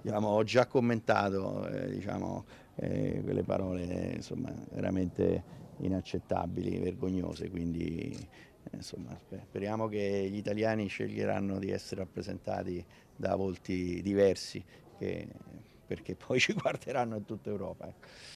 diciamo, ho già commentato eh, diciamo, eh, quelle parole insomma, veramente inaccettabili, vergognose, quindi eh, insomma, speriamo che gli italiani sceglieranno di essere rappresentati da volti diversi che, perché poi ci guarderanno in tutta Europa. Ecco.